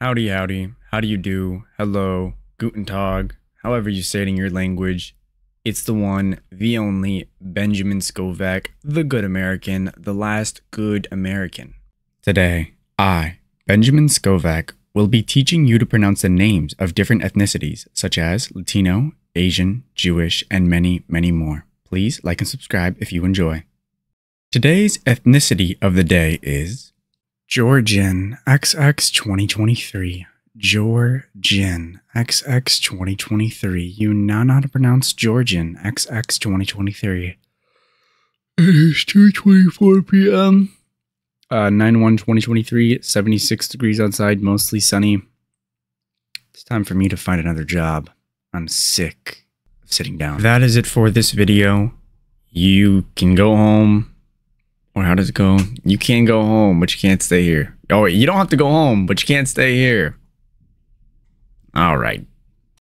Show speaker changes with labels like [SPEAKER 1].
[SPEAKER 1] howdy howdy, how do you do, hello, guten tag, however you say it in your language. It's the one, the only, Benjamin Skovac, the good American, the last good American. Today, I, Benjamin Skovac, will be teaching you to pronounce the names of different ethnicities, such as Latino, Asian, Jewish, and many, many more. Please like and subscribe if you enjoy. Today's ethnicity of the day is Georgian XX 2023. Georgian XX 2023. You know how to pronounce Georgian XX 2023. It is 2.24 p.m. Uh, 9-1-2023, 76 degrees outside, mostly sunny. It's time for me to find another job. I'm sick of sitting down. That is it for this video. You can go home or how does it go? You can go home, but you can't stay here. Oh, wait, you don't have to go home, but you can't stay here. All right.